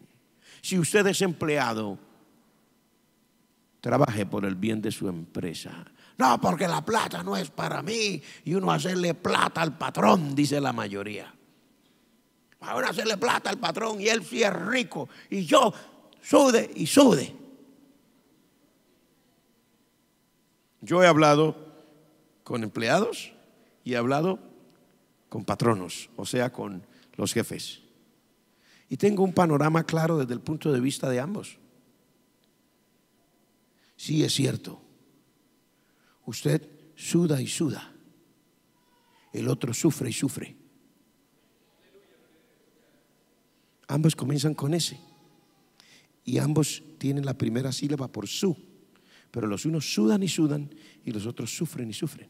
Si usted es empleado, trabaje por el bien de su empresa no, porque la plata no es para mí. Y uno hacerle plata al patrón, dice la mayoría. Ahora hacerle plata al patrón y él sí es rico. Y yo sude y sude. Yo he hablado con empleados y he hablado con patronos, o sea, con los jefes. Y tengo un panorama claro desde el punto de vista de ambos. Sí es cierto Usted suda y suda. El otro sufre y sufre. Ambos comienzan con ese. Y ambos tienen la primera sílaba por su. Pero los unos sudan y sudan y los otros sufren y sufren.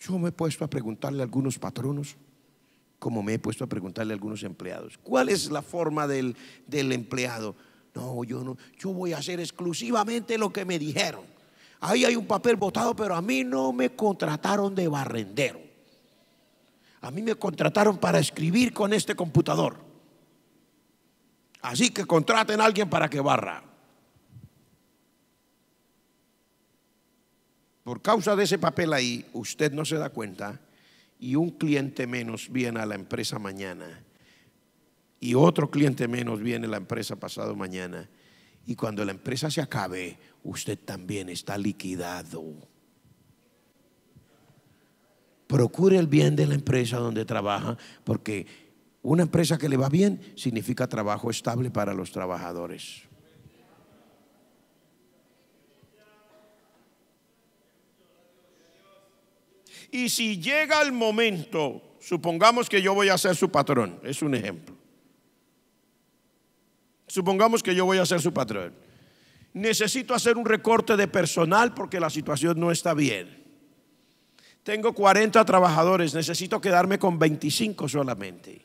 Yo me he puesto a preguntarle a algunos patronos, como me he puesto a preguntarle a algunos empleados, ¿cuál es la forma del, del empleado? No, yo no, yo voy a hacer exclusivamente lo que me dijeron. Ahí hay un papel botado pero a mí no me contrataron de barrendero. A mí me contrataron para escribir con este computador. Así que contraten a alguien para que barra. Por causa de ese papel ahí, usted no se da cuenta y un cliente menos viene a la empresa mañana y otro cliente menos viene la empresa pasado mañana. Y cuando la empresa se acabe, usted también está liquidado. Procure el bien de la empresa donde trabaja, porque una empresa que le va bien significa trabajo estable para los trabajadores. Y si llega el momento, supongamos que yo voy a ser su patrón, es un ejemplo. Supongamos que yo voy a ser su patrón. Necesito hacer un recorte de personal porque la situación no está bien. Tengo 40 trabajadores, necesito quedarme con 25 solamente.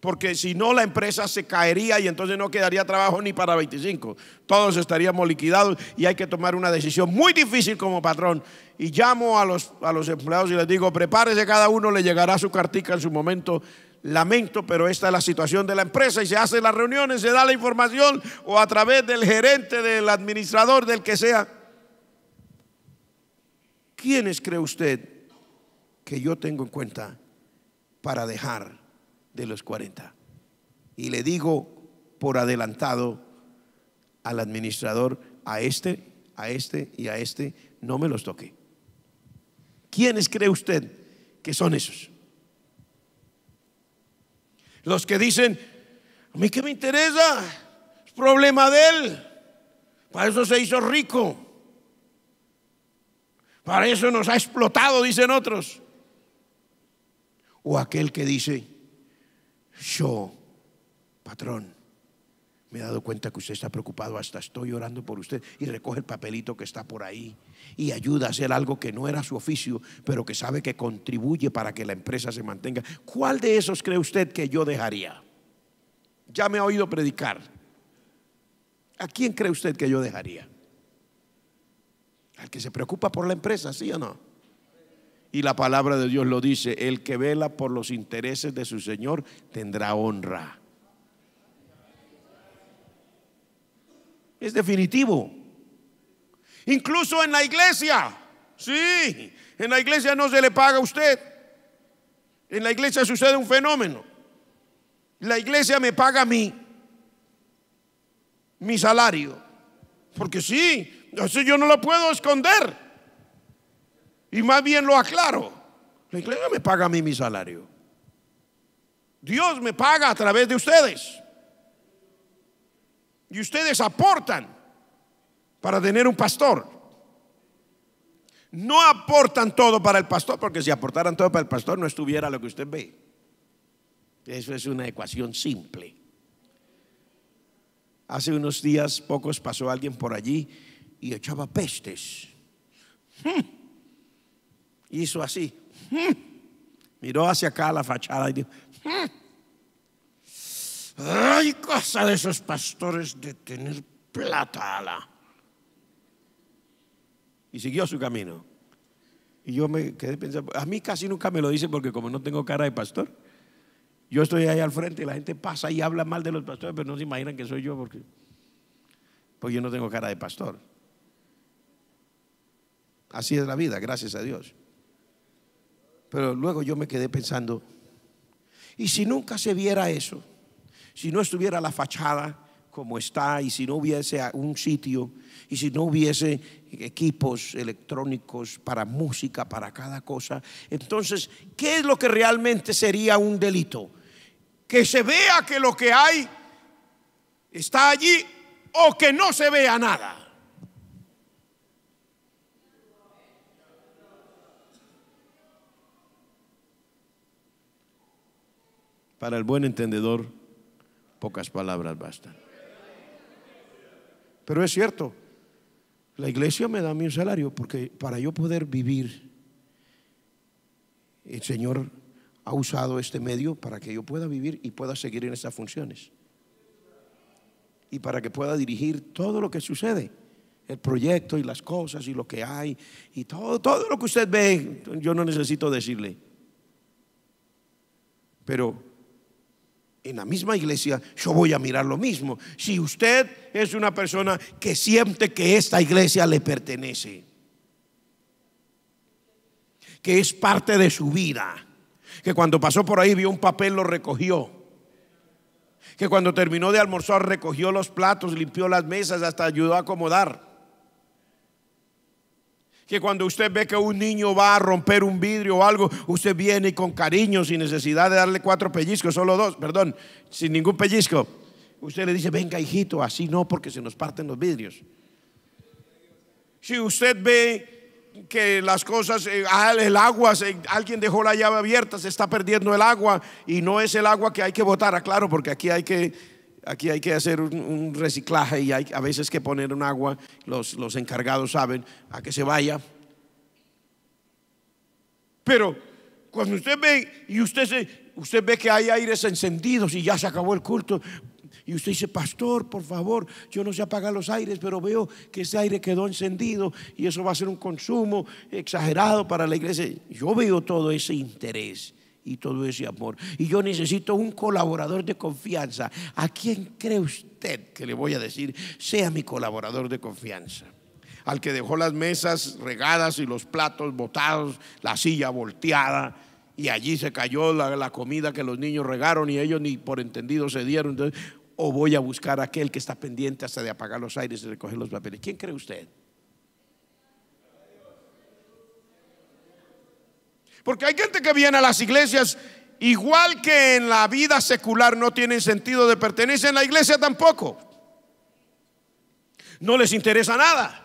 Porque si no, la empresa se caería y entonces no quedaría trabajo ni para 25. Todos estaríamos liquidados y hay que tomar una decisión muy difícil como patrón. Y llamo a los, empleados y les digo, prepárese cada uno, le llegará su cartica en su momento lamento, pero esta es la situación de la empresa y se hacen las reuniones, se da la información o a través del gerente, del administrador, del que sea. ¿Quiénes cree usted que yo tengo en cuenta para dejar de los 40? Y le digo por adelantado al administrador, a este, a este y a este, no me los toque. ¿Quiénes cree usted que son esos? Los que dicen, a mí qué me interesa, es problema de él. Para eso se hizo rico. Para eso nos ha explotado, dicen otros. O aquel que dice, yo, patrón, me he dado cuenta que usted está preocupado, hasta estoy orando por usted y recoge el papelito que está por ahí y ayuda a hacer algo que no era su oficio, pero que sabe que contribuye para que la empresa se mantenga. ¿Cuál de esos cree usted que yo dejaría? Ya me ha oído predicar. ¿A quién cree usted que yo dejaría? Al que se preocupa por la empresa, ¿sí o no? Y la palabra de Dios lo dice, el que vela por los intereses de su Señor tendrá honra. Es definitivo. Incluso en la iglesia. Sí, en la iglesia no se le paga a usted. En la iglesia sucede un fenómeno. La iglesia me paga a mí mi salario. Porque sí, eso yo no lo puedo esconder. Y más bien lo aclaro. La iglesia me paga a mí mi salario. Dios me paga a través de ustedes. Y ustedes aportan para tener un pastor. No aportan todo para el pastor, porque si aportaran todo para el pastor no estuviera lo que usted ve. Eso es una ecuación simple. Hace unos días pocos pasó alguien por allí y echaba pestes. Hmm. Hizo así. Hmm. Miró hacia acá la fachada y dijo, hmm. ¡Ay, cosa de esos pastores de tener plata! la. Y siguió su camino. Y yo me quedé pensando, a mí casi nunca me lo dicen porque como no tengo cara de pastor, yo estoy ahí al frente y la gente pasa y habla mal de los pastores, pero no se imaginan que soy yo porque yo no tengo cara de pastor. Así es la vida, gracias a Dios. Pero luego yo me quedé pensando, ¿y si nunca se viera eso? si no estuviera la fachada como está y si no hubiese un sitio y si no hubiese equipos electrónicos para música, para cada cosa, entonces, ¿qué es lo que realmente sería un delito? Que se vea que lo que hay está allí o que no se vea nada. Para el buen entendedor, Pocas palabras bastan. Pero es cierto, la iglesia me da mi salario porque para yo poder vivir, el Señor ha usado este medio para que yo pueda vivir y pueda seguir en estas funciones. Y para que pueda dirigir todo lo que sucede, el proyecto y las cosas y lo que hay y todo, todo lo que usted ve, yo no necesito decirle. Pero en la misma iglesia, yo voy a mirar lo mismo. Si usted es una persona que siente que esta iglesia le pertenece, que es parte de su vida, que cuando pasó por ahí vio un papel, lo recogió, que cuando terminó de almorzar recogió los platos, limpió las mesas, hasta ayudó a acomodar que cuando usted ve que un niño va a romper un vidrio o algo, usted viene con cariño, sin necesidad de darle cuatro pellizcos, solo dos, perdón, sin ningún pellizco. Usted le dice, venga hijito, así no, porque se nos parten los vidrios. Si usted ve que las cosas, eh, ah, el agua, alguien dejó la llave abierta, se está perdiendo el agua y no es el agua que hay que botar, aclaro, porque aquí hay que aquí hay que hacer un, reciclaje y hay a veces que poner un agua, los, los encargados saben, a que se vaya. Pero cuando usted ve y usted, se, usted ve que hay aires encendidos y ya se acabó el culto, y usted dice, pastor, por favor, yo no sé apagar los aires, pero veo que ese aire quedó encendido y eso va a ser un consumo exagerado para la iglesia. Yo veo todo ese interés y todo ese amor. Y yo necesito un colaborador de confianza. ¿A quién cree usted que le voy a decir sea mi colaborador de confianza? Al que dejó las mesas regadas y los platos botados, la silla volteada, y allí se cayó la, comida que los niños regaron y ellos ni por entendido se dieron. o voy a buscar a aquel que está pendiente hasta de apagar los aires y recoger los papeles. ¿Quién cree usted? Porque hay gente que viene a las iglesias igual que en la vida secular no tienen sentido de pertenencia, en la iglesia tampoco. No les interesa nada.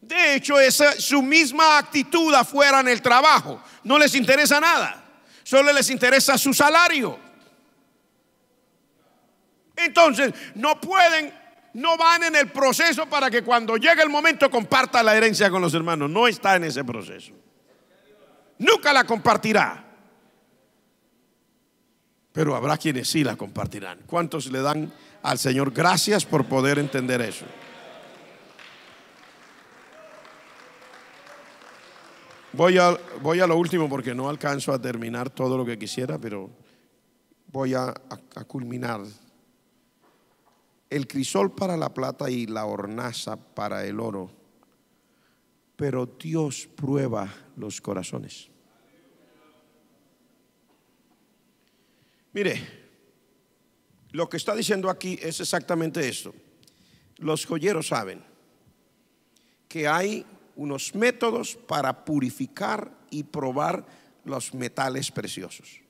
De hecho, esa, su misma actitud afuera en el trabajo. No les interesa nada. Solo les interesa su salario. Entonces, no pueden, no van en el proceso para que cuando llegue el momento comparta la herencia con los hermanos. No está en ese proceso nunca la compartirá. Pero habrá quienes sí la compartirán. ¿Cuántos le dan al Señor gracias por poder entender eso? Voy a, voy a lo último porque no alcanzo a terminar todo lo que quisiera, pero voy a, a culminar. El crisol para la plata y la hornaza para el oro. Pero Dios prueba los corazones. Mire, lo que está diciendo aquí es exactamente esto. Los joyeros saben que hay unos métodos para purificar y probar los metales preciosos.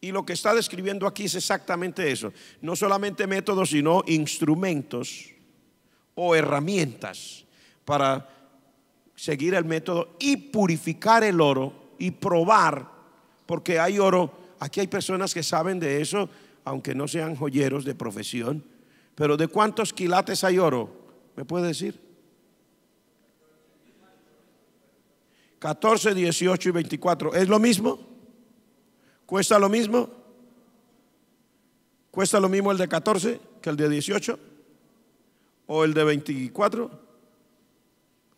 Y lo que está describiendo aquí es exactamente eso. No solamente métodos, sino instrumentos o herramientas para seguir el método y purificar el oro y probar, porque hay oro, aquí hay personas que saben de eso, aunque no sean joyeros de profesión, pero ¿de cuántos quilates hay oro? ¿Me puede decir? 14, 18 y 24. ¿Es lo mismo? ¿Cuesta lo mismo? ¿Cuesta lo mismo el de 14 que el de 18? ¿O el de 24?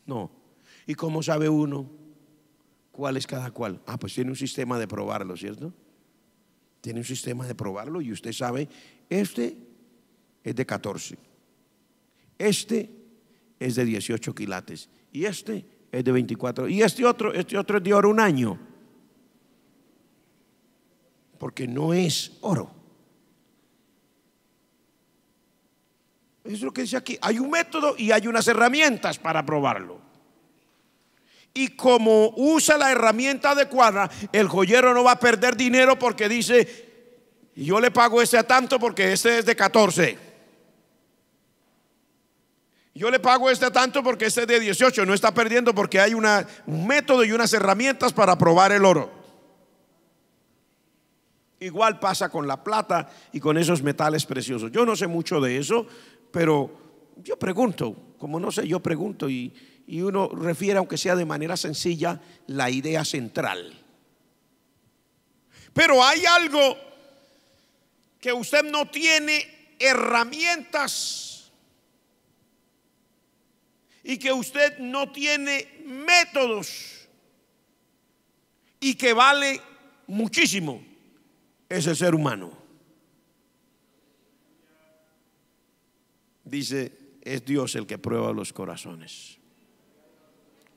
No. ¿Y cómo sabe uno cuál es cada cual? Ah, pues tiene un sistema de probarlo, ¿cierto? Tiene un sistema de probarlo y usted sabe, este es de 14, este es de 18 quilates y este es de 24 y este otro, este otro es de oro un año. Porque no es oro. Eso es lo que dice aquí. Hay un método y hay unas herramientas para probarlo. Y como usa la herramienta adecuada, el joyero no va a perder dinero porque dice, yo le pago este a tanto porque este es de 14. Yo le pago este a tanto porque este es de 18. No está perdiendo porque hay un método y unas herramientas para probar el oro. Igual pasa con la plata y con esos metales preciosos. Yo no sé mucho de eso, pero yo pregunto, como no sé, yo pregunto y, y uno refiere, aunque sea de manera sencilla, la idea central. Pero hay algo que usted no tiene herramientas y que usted no tiene métodos y que vale muchísimo, ese ser humano. Dice, es Dios el que prueba los corazones.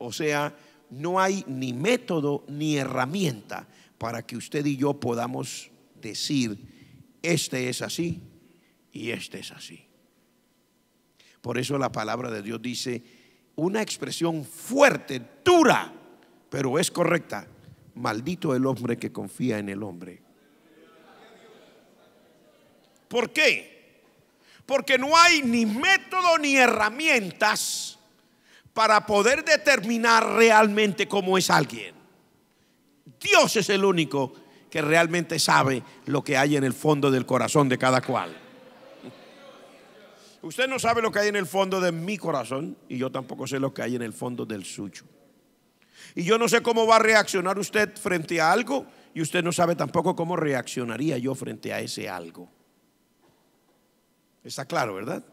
O sea, no hay ni método ni herramienta para que usted y yo podamos decir, este es así y este es así. Por eso la palabra de Dios dice, una expresión fuerte, dura, pero es correcta. Maldito el hombre que confía en el hombre. ¿Por qué? Porque no hay ni método ni herramientas para poder determinar realmente cómo es alguien. Dios es el único que realmente sabe lo que hay en el fondo del corazón de cada cual. Usted no sabe lo que hay en el fondo de mi corazón y yo tampoco sé lo que hay en el fondo del suyo. Y yo no sé cómo va a reaccionar usted frente a algo y usted no sabe tampoco cómo reaccionaría yo frente a ese algo. Está claro, ¿verdad?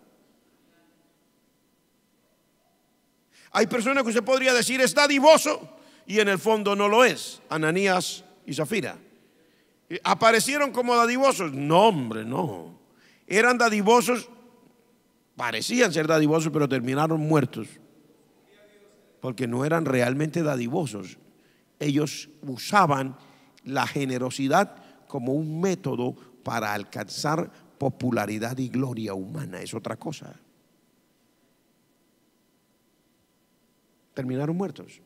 Hay personas que usted podría decir es dadivoso y en el fondo no lo es. Ananías y Zafira. Eh, ¿Aparecieron como dadivosos? No, hombre, no. Eran dadivosos, parecían ser dadivosos, pero terminaron muertos. Porque no eran realmente dadivosos. Ellos usaban la generosidad como un método para alcanzar popularidad y gloria humana. Es otra cosa. terminaron muertos.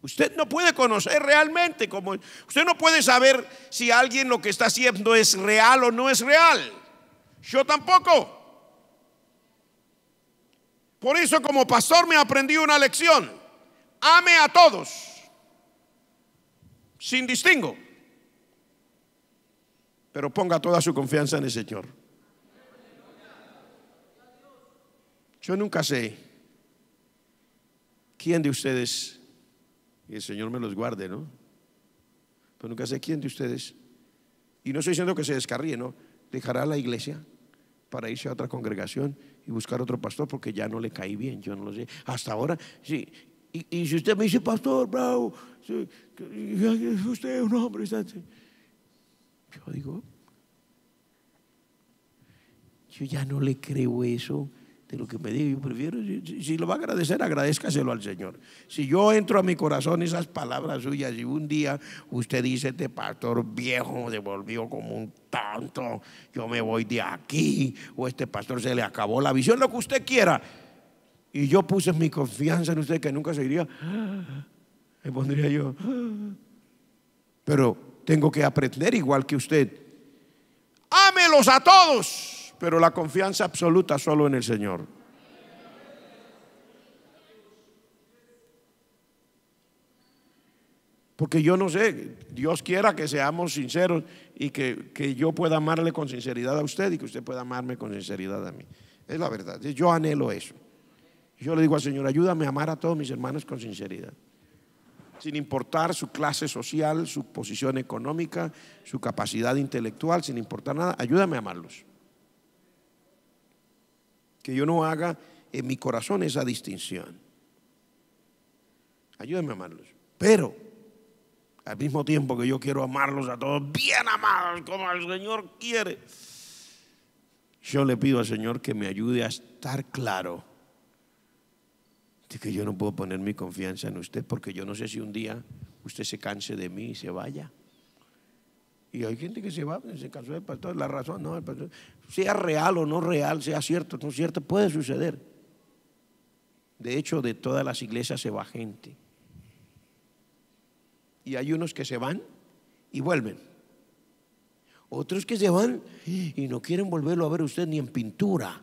Usted no puede conocer realmente, como usted no puede saber si alguien lo que está haciendo es real o no es real. Yo tampoco. Por eso como pastor me aprendí una lección. Ame a todos, sin distingo, pero ponga toda su confianza en el Señor. Yo nunca sé ¿Quién de ustedes, y el Señor me los guarde, ¿no? Pero nunca sé quién de ustedes, y no estoy diciendo que se descarríe, ¿no? Dejará la iglesia para irse a otra congregación y buscar otro pastor porque ya no le caí bien, yo no lo sé. Hasta ahora, sí. Y, si usted me dice, pastor, bravo, usted es un hombre, yo digo, yo ya no le creo eso de lo que me diga. Yo prefiero, si, lo va a agradecer, agradezcaselo al Señor. Si yo entro a mi corazón esas palabras suyas y un día usted dice, este pastor viejo devolvió como un tanto, yo me voy de aquí, o este pastor se le acabó la visión, lo que usted quiera. Y yo puse mi confianza en usted que nunca se iría. Me pondría yo. Pero tengo que aprender igual que usted. Ámelos a todos pero la confianza absoluta solo en el Señor. Porque yo no sé, Dios quiera que seamos sinceros y que, yo pueda amarle con sinceridad a usted y que usted pueda amarme con sinceridad a mí. Es la verdad, yo anhelo eso. Yo le digo al Señor, ayúdame a amar a todos mis hermanos con sinceridad, sin importar su clase social, su posición económica, su capacidad intelectual, sin importar nada, ayúdame a amarlos que yo no haga en mi corazón esa distinción. Ayúdenme a amarlos. Pero, al mismo tiempo que yo quiero amarlos a todos, bien amados, como el Señor quiere, yo le pido al Señor que me ayude a estar claro de que yo no puedo poner mi confianza en usted porque yo no sé si un día usted se canse de mí y se vaya. Y hay gente que se va, pues, se casó el pastor, la razón no, el pastor, sea real o no real, sea cierto o no cierto, puede suceder. De hecho, de todas las iglesias se va gente. Y hay unos que se van y vuelven. Otros que se van y no quieren volverlo a ver usted ni en pintura.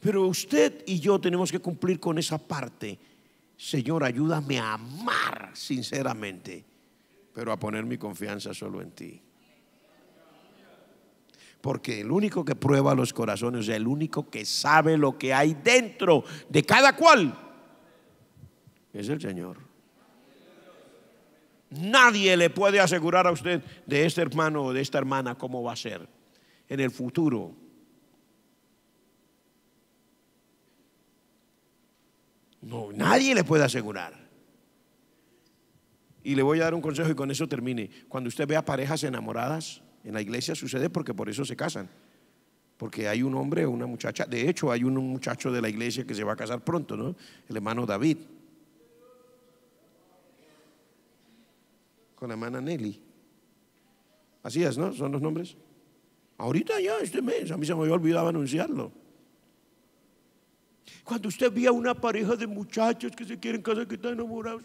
Pero usted y yo tenemos que cumplir con esa parte Señor, ayúdame a amar sinceramente, pero a poner mi confianza solo en ti. Porque el único que prueba los corazones, el único que sabe lo que hay dentro de cada cual, es el Señor. Nadie le puede asegurar a usted de este hermano o de esta hermana cómo va a ser en el futuro No, nadie le puede asegurar. Y le voy a dar un consejo y con eso termine. Cuando usted vea parejas enamoradas en la iglesia sucede porque por eso se casan. Porque hay un hombre o una muchacha. De hecho, hay un muchacho de la iglesia que se va a casar pronto, ¿no? El hermano David. Con la hermana Nelly. Así es, ¿no? Son los nombres. Ahorita ya, este mes, a mí se me había olvidado anunciarlo. Cuando usted ve a una pareja de muchachos que se quieren casar, que están enamorados,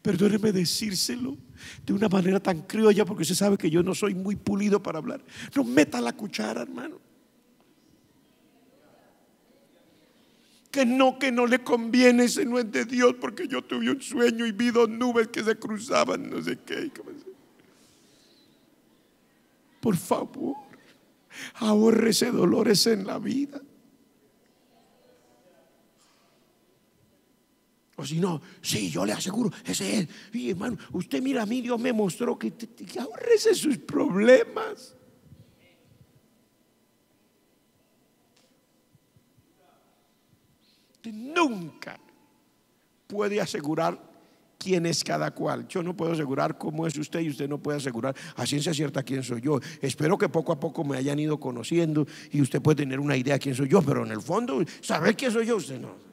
perdóneme decírselo de una manera tan criolla, porque usted sabe que yo no soy muy pulido para hablar. No meta la cuchara, hermano. Que no, que no le conviene, ese no es de Dios, porque yo tuve un sueño y vi dos nubes que se cruzaban, no sé qué. Por favor, Ahorrese dolores en la vida. O si no, sí, yo le aseguro, ese es. Y hermano, usted mira a mí, Dios me mostró que, que sus problemas. Usted nunca puede asegurar quién es cada cual. Yo no puedo asegurar cómo es usted y usted no puede asegurar a ciencia cierta quién soy yo. Espero que poco a poco me hayan ido conociendo y usted puede tener una idea de quién soy yo, pero en el fondo, saber quién soy yo, usted no.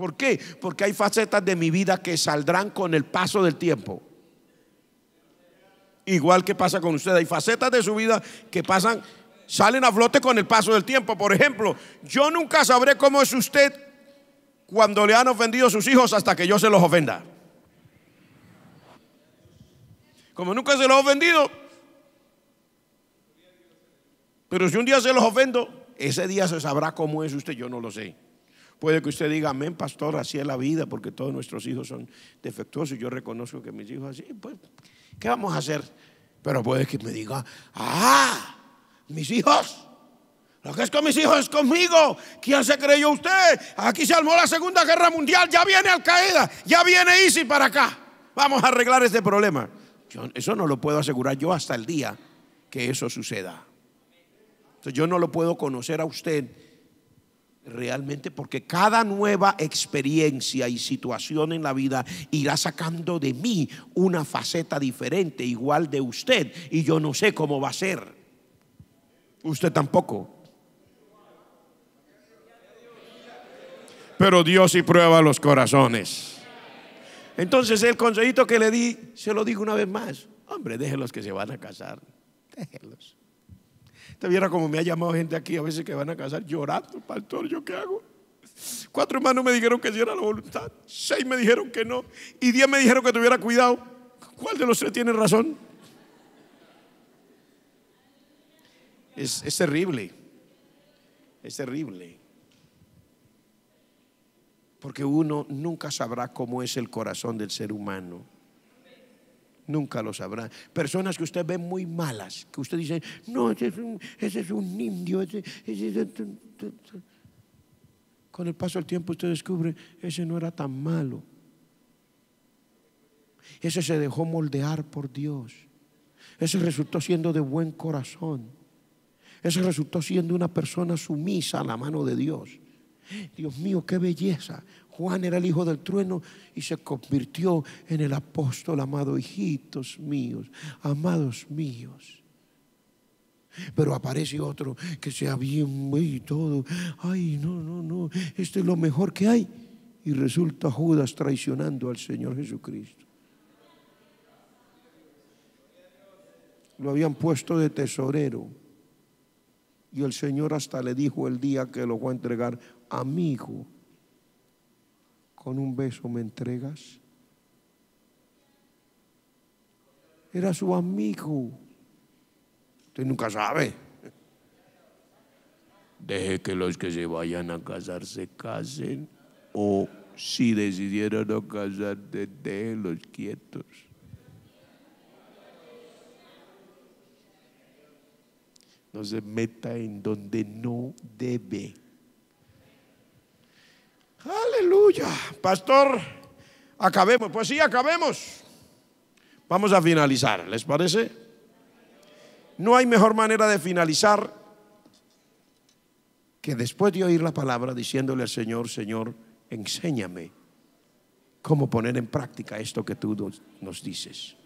¿Por qué? Porque hay facetas de mi vida que saldrán con el paso del tiempo. Igual que pasa con usted, hay facetas de su vida que pasan, salen a flote con el paso del tiempo. Por ejemplo, yo nunca sabré cómo es usted cuando le han ofendido a sus hijos hasta que yo se los ofenda. Como nunca se los he ofendido, pero si un día se los ofendo, ese día se sabrá cómo es usted, yo no lo sé. Puede que usted diga, amén, pastor, así es la vida, porque todos nuestros hijos son defectuosos. Yo reconozco que mis hijos así, pues, ¿qué vamos a hacer? Pero puede que me diga, ah, mis hijos. Lo que es con mis hijos es conmigo. ¿Quién se creyó usted? Aquí se armó la Segunda Guerra Mundial. Ya viene Al Qaeda. Ya viene ISIS para acá. Vamos a arreglar este problema. eso no lo puedo asegurar yo hasta el día que eso suceda. Entonces, yo no lo puedo conocer a usted Realmente porque cada nueva experiencia y situación en la vida irá sacando de mí una faceta diferente, igual de usted, y yo no sé cómo va a ser. Usted tampoco. Pero Dios sí prueba los corazones. Entonces el consejito que le di, se lo digo una vez más. Hombre, déjelos que se van a casar. Déjelos te viera como me ha llamado gente aquí a veces que van a casar llorando, pastor, ¿yo qué hago? Cuatro hermanos me dijeron que diera era la voluntad, seis me dijeron que no, y diez me dijeron que tuviera cuidado. ¿Cuál de los tres tiene razón? es terrible, es terrible. Porque uno nunca sabrá cómo es el corazón del ser humano. Nunca lo sabrá. Personas que usted ve muy malas, que usted dice, no, ese es un, ese indio, con el paso del tiempo usted descubre, ese no era tan malo. Ese se dejó moldear por Dios. Ese resultó siendo de buen corazón. Ese resultó siendo una persona sumisa a la mano de Dios. Dios mío, qué belleza. Juan era el hijo del trueno y se convirtió en el apóstol amado, hijitos míos, amados míos. Pero aparece otro que sea bien y todo. Ay, no, no, no, este es lo mejor que hay. Y resulta Judas traicionando al Señor Jesucristo. Lo habían puesto de tesorero. Y el Señor hasta le dijo el día que lo va a entregar a mi hijo con un beso me entregas. Era su amigo. Usted nunca sabe. Deje que los que se vayan a casar se casen o si decidieron no casarse, los quietos. No se meta en donde no debe. Aleluya. Pastor, acabemos. Pues sí, acabemos. Vamos a finalizar, ¿les parece? No hay mejor manera de finalizar que después de oír la palabra diciéndole al Señor, Señor, enséñame cómo poner en práctica esto que tú nos dices.